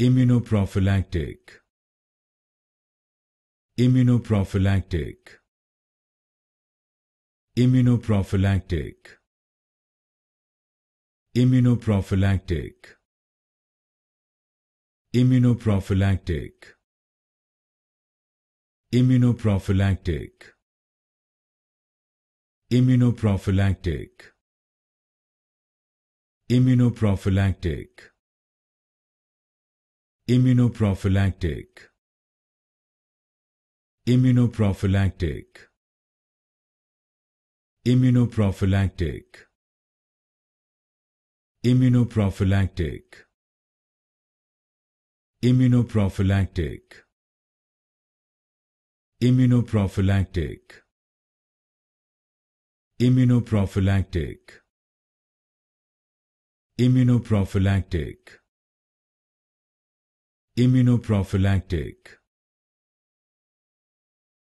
immunoprophylactic immunoprophylactic immunoprophylactic immunoprophylactic immunoprophylactic immunoprophylactic immunoprophylactic immunoprophylactic immunoprophylactic immunoprophylactic immunoprophylactic immunoprophylactic immunoprophylactic immunoprophylactic immunoprophylactic immunoprophylactic immunoprophylactic